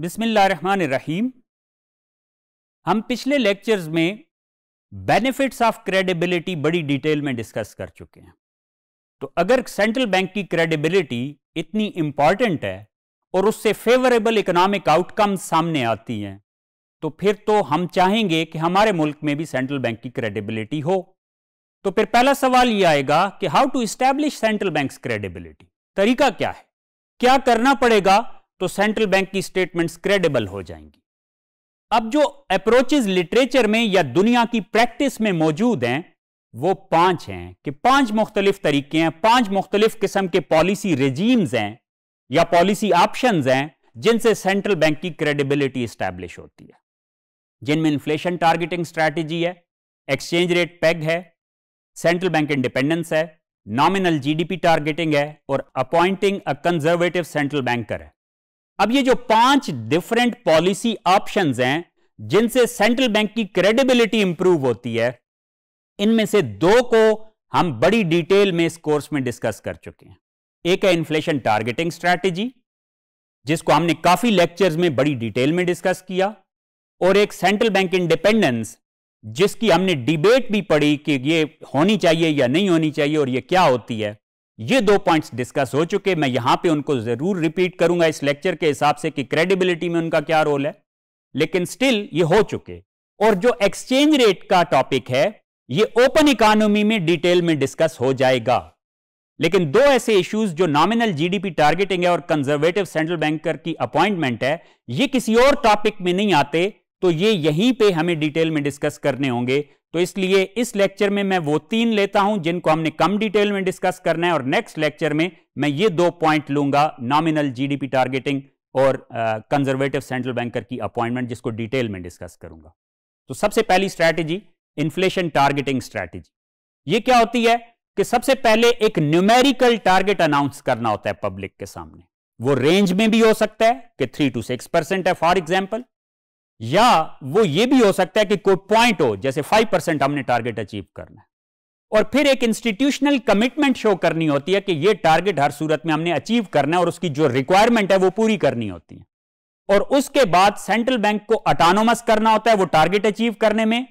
बिस्मिल्लाहमान हम पिछले लेक्चर्स में बेनिफिट्स ऑफ क्रेडिबिलिटी बड़ी डिटेल में डिस्कस कर चुके हैं तो अगर सेंट्रल बैंक की क्रेडिबिलिटी इतनी इंपॉर्टेंट है और उससे फेवरेबल इकोनॉमिक आउटकम सामने आती हैं तो फिर तो हम चाहेंगे कि हमारे मुल्क में भी सेंट्रल बैंक की क्रेडिबिलिटी हो तो फिर पहला सवाल यह आएगा कि how to establish central bank credibility तरीका क्या है क्या करना पड़ेगा तो सेंट्रल बैंक की स्टेटमेंट्स क्रेडिबल हो जाएंगी अब जो अप्रोचेज लिटरेचर में या दुनिया की प्रैक्टिस में मौजूद हैं वो पांच हैं कि पांच मुख्तलिफ तरीके हैं पांच मुख्तलिफ किस्म के पॉलिसी रेजीम्स हैं या पॉलिसी ऑप्शन हैं जिनसे सेंट्रल बैंक की क्रेडिबिलिटी स्टैब्लिश होती है जिनमें इन्फ्लेशन टारगेटिंग स्ट्रैटेजी है एक्सचेंज रेट पैग है सेंट्रल बैंक इंडिपेंडेंस है नॉमिनल जीडीपी टारगेटिंग है और appointing a conservative central banker है अब ये जो पांच डिफरेंट पॉलिसी ऑप्शंस हैं जिनसे सेंट्रल बैंक की क्रेडिबिलिटी इंप्रूव होती है इनमें से दो को हम बड़ी डिटेल में इस कोर्स में डिस्कस कर चुके हैं एक है इन्फ्लेशन टारगेटिंग स्ट्रैटेजी जिसको हमने काफी लेक्चर्स में बड़ी डिटेल में डिस्कस किया और एक सेंट्रल बैंक इंडिपेंडेंस जिसकी हमने डिबेट भी पढ़ी कि ये होनी चाहिए या नहीं होनी चाहिए और ये क्या होती है ये दो पॉइंट्स डिस्कस हो चुके मैं यहां पे उनको जरूर रिपीट करूंगा इस लेक्चर के हिसाब से कि क्रेडिबिलिटी में उनका क्या रोल है लेकिन स्टिल ये हो चुके और जो एक्सचेंज रेट का टॉपिक है ये ओपन इकोनॉमी में डिटेल में डिस्कस हो जाएगा लेकिन दो ऐसे इश्यूज जो नॉमिनल जीडीपी टारगेटिंग है और कंजर्वेटिव सेंट्रल बैंकर की अपॉइंटमेंट है ये किसी और टॉपिक में नहीं आते तो ये यहीं पे हमें डिटेल में डिस्कस करने होंगे तो इसलिए इस लेक्चर में मैं वो तीन लेता हूं जिनको हमने कम डिटेल में डिस्कस करना है और नेक्स्ट लेक्चर में मैं ये दो पॉइंट लूंगा नॉमिनल जीडीपी टारगेटिंग और कंजर्वेटिव सेंट्रल बैंकर की अपॉइंटमेंट जिसको डिटेल में डिस्कस करूंगा तो सबसे पहली स्ट्रैटेजी इन्फ्लेशन टारगेटिंग स्ट्रैटेजी ये क्या होती है कि सबसे पहले एक न्यूमेरिकल टारगेट अनाउंस करना होता है पब्लिक के सामने वो रेंज में भी हो सकता है कि थ्री टू सिक्स परसेंट है फॉर एग्जाम्पल या वो ये भी हो सकता है कि कोई पॉइंट हो जैसे फाइव परसेंट हमने टारगेट अचीव करना है और फिर एक इंस्टीट्यूशनल कमिटमेंट शो करनी होती है कि ये टारगेट हर सूरत में हमने अचीव करना है और उसकी जो रिक्वायरमेंट है वो पूरी करनी होती है और उसके बाद सेंट्रल बैंक को अटानोमस करना होता है वो टारगेट अचीव करने में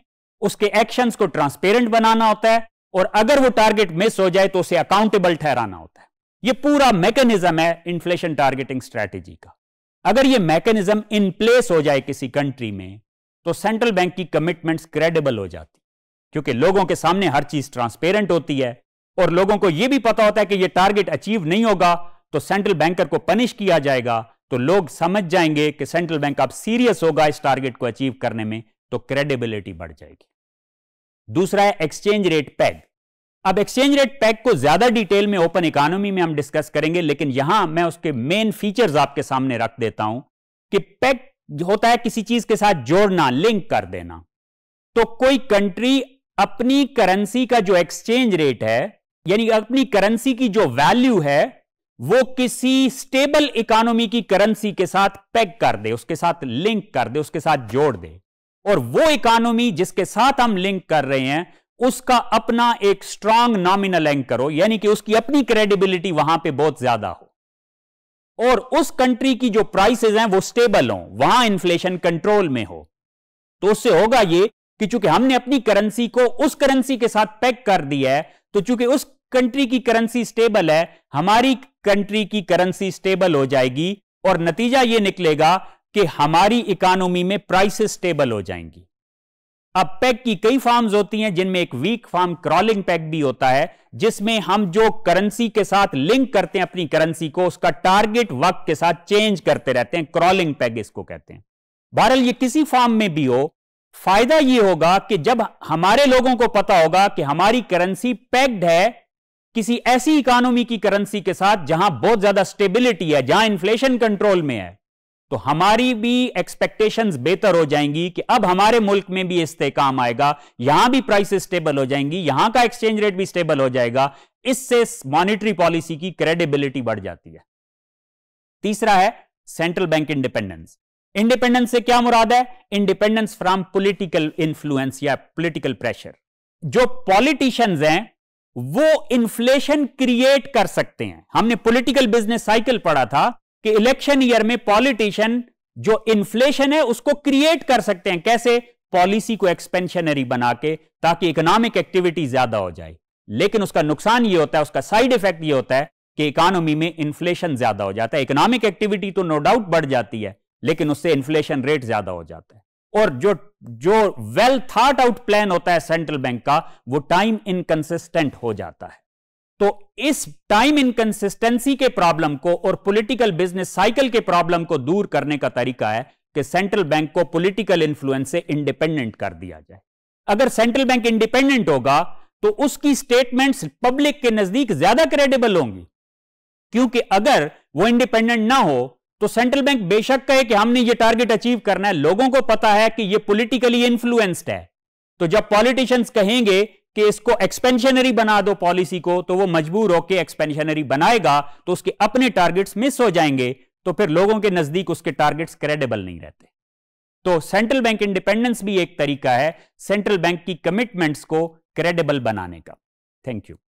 उसके एक्शंस को ट्रांसपेरेंट बनाना होता है और अगर वो टारगेट मिस हो जाए तो उसे अकाउंटेबल ठहराना होता है ये पूरा मैकेनिज्म है इन्फ्लेशन टारगेटिंग स्ट्रेटेजी का अगर ये मैकेनिज्म इन प्लेस हो जाए किसी कंट्री में तो सेंट्रल बैंक की कमिटमेंट्स क्रेडिबल हो जाती क्योंकि लोगों के सामने हर चीज ट्रांसपेरेंट होती है और लोगों को यह भी पता होता है कि यह टारगेट अचीव नहीं होगा तो सेंट्रल बैंकर को पनिश किया जाएगा तो लोग समझ जाएंगे कि सेंट्रल बैंक अब सीरियस होगा इस टारगेट को अचीव करने में तो क्रेडिबिलिटी बढ़ जाएगी दूसरा है एक्सचेंज रेट पैग अब एक्सचेंज रेट पैक को ज्यादा डिटेल में ओपन इकोनॉमी में हम डिस्कस करेंगे लेकिन यहां मैं उसके मेन फीचर्स आपके सामने रख देता हूं कि पैक होता है किसी चीज के साथ जोड़ना लिंक कर देना तो कोई कंट्री अपनी करेंसी का जो एक्सचेंज रेट है यानी अपनी करेंसी की जो वैल्यू है वो किसी स्टेबल इकोनॉमी की करेंसी के साथ पैक कर दे उसके साथ लिंक कर दे उसके साथ जोड़ दे और वो इकोनॉमी जिसके साथ हम लिंक कर रहे हैं उसका अपना एक स्ट्रांग नॉमिनल एंकर हो यानी कि उसकी अपनी क्रेडिबिलिटी वहां पे बहुत ज्यादा हो और उस कंट्री की जो प्राइसेज हैं वो स्टेबल हो वहां इन्फ्लेशन कंट्रोल में हो तो उससे होगा ये कि चूंकि हमने अपनी करेंसी को उस करेंसी के साथ पैक कर दिया है तो चूंकि उस कंट्री की करेंसी स्टेबल है हमारी कंट्री की करेंसी स्टेबल हो जाएगी और नतीजा यह निकलेगा कि हमारी इकोनॉमी में प्राइसेस स्टेबल हो जाएंगी अब पैक की कई फॉर्म्स होती हैं जिनमें एक वीक फॉर्म क्रॉलिंग पैक भी होता है जिसमें हम जो करेंसी के साथ लिंक करते हैं अपनी करेंसी को उसका टारगेट वक्त के साथ चेंज करते रहते हैं क्रॉलिंग पैक इसको कहते हैं बहरल ये किसी फॉर्म में भी हो फायदा यह होगा कि जब हमारे लोगों को पता होगा कि हमारी करेंसी पैक्ड है किसी ऐसी इकोनॉमी की करेंसी के साथ जहां बहुत ज्यादा स्टेबिलिटी है जहां इन्फ्लेशन कंट्रोल में है तो हमारी भी एक्सपेक्टेशंस बेहतर हो जाएंगी कि अब हमारे मुल्क में भी इस्तेकाम आएगा यहां भी प्राइस स्टेबल हो जाएंगी यहां का एक्सचेंज रेट भी स्टेबल हो जाएगा इससे मॉनिटरी पॉलिसी की क्रेडिबिलिटी बढ़ जाती है तीसरा है सेंट्रल बैंक इंडिपेंडेंस इंडिपेंडेंस से क्या मुराद है इंडिपेंडेंस फ्रॉम पोलिटिकल इंफ्लुएंस या पोलिटिकल प्रेशर जो पॉलिटिशियंस हैं वो इन्फ्लेशन क्रिएट कर सकते हैं हमने पॉलिटिकल बिजनेस साइकिल पढ़ा था कि इलेक्शन ईयर में पॉलिटिशियन जो इन्फ्लेशन है उसको क्रिएट कर सकते हैं कैसे पॉलिसी को एक्सपेंशनरी बना के ताकि इकोनॉमिक एक्टिविटी ज्यादा हो जाए लेकिन उसका नुकसान ये होता है उसका साइड इफेक्ट ये होता है कि इकोनॉमी में इन्फ्लेशन ज्यादा हो जाता है इकोनॉमिक एक्टिविटी तो नो डाउट बढ़ जाती है लेकिन उससे इन्फ्लेशन रेट ज्यादा हो जाता है और जो जो वेल थॉट आउट प्लान होता है सेंट्रल बैंक का वो टाइम इनकंसिस्टेंट हो जाता है तो इस टाइम इनकंसिस्टेंसी के प्रॉब्लम को और पॉलिटिकल बिजनेस साइकिल के प्रॉब्लम को दूर करने का तरीका है कि सेंट्रल बैंक को पॉलिटिकल इन्फ्लुएंस से इंडिपेंडेंट कर दिया जाए अगर सेंट्रल बैंक इंडिपेंडेंट होगा तो उसकी स्टेटमेंट्स पब्लिक के नजदीक ज्यादा क्रेडिबल होंगी क्योंकि अगर वो इंडिपेंडेंट ना हो तो सेंट्रल बैंक बेशक कहे कि हमने ये टारगेट अचीव करना है लोगों को पता है कि ये पॉलिटिकली इंफ्लुएंस्ड है तो जब पॉलिटिशियंस कहेंगे कि इसको एक्सपेंशनरी बना दो पॉलिसी को तो वो मजबूर होकर एक्सपेंशनरी बनाएगा तो उसके अपने टारगेट्स मिस हो जाएंगे तो फिर लोगों के नजदीक उसके टारगेट्स क्रेडिबल नहीं रहते तो सेंट्रल बैंक इंडिपेंडेंस भी एक तरीका है सेंट्रल बैंक की कमिटमेंट्स को क्रेडिबल बनाने का थैंक यू